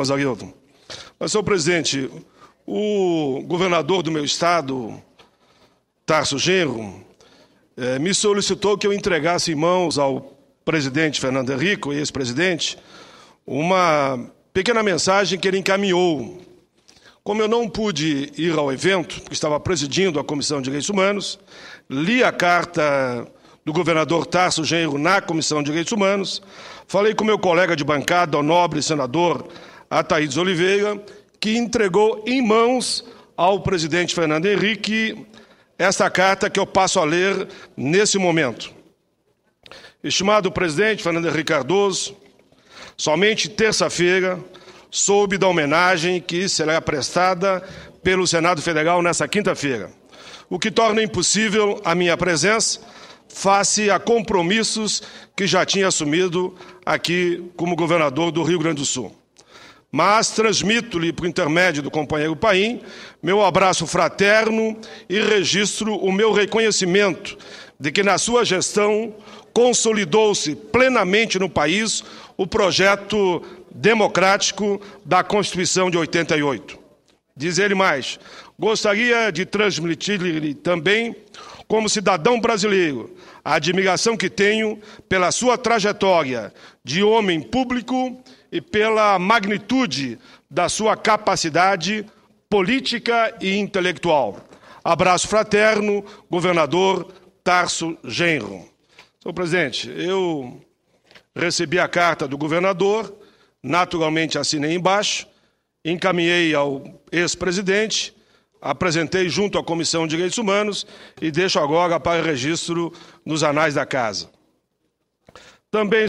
Mas, Aguildo, mas, senhor presidente, o governador do meu estado, Tarso Genro, eh, me solicitou que eu entregasse em mãos ao presidente Fernando Henrico, ex-presidente, uma pequena mensagem que ele encaminhou. Como eu não pude ir ao evento, porque estava presidindo a Comissão de Direitos Humanos, li a carta do governador Tarso Genro na Comissão de Direitos Humanos, falei com meu colega de bancada, o nobre senador Ataídes Oliveira, que entregou em mãos ao presidente Fernando Henrique esta carta que eu passo a ler nesse momento. Estimado presidente Fernando Henrique Cardoso, somente terça-feira soube da homenagem que será prestada pelo Senado Federal nesta quinta-feira, o que torna impossível a minha presença face a compromissos que já tinha assumido aqui como governador do Rio Grande do Sul. Mas transmito-lhe, por intermédio do companheiro Paim, meu abraço fraterno e registro o meu reconhecimento de que, na sua gestão, consolidou-se plenamente no país o projeto democrático da Constituição de 88. Diz ele mais: Gostaria de transmitir-lhe também, como cidadão brasileiro, a admiração que tenho pela sua trajetória de homem público e pela magnitude da sua capacidade política e intelectual. Abraço fraterno, governador Tarso Genro. Senhor presidente, eu recebi a carta do governador, naturalmente assinei embaixo, encaminhei ao ex-presidente, apresentei junto à Comissão de Direitos Humanos e deixo agora para registro nos anais da Casa. Também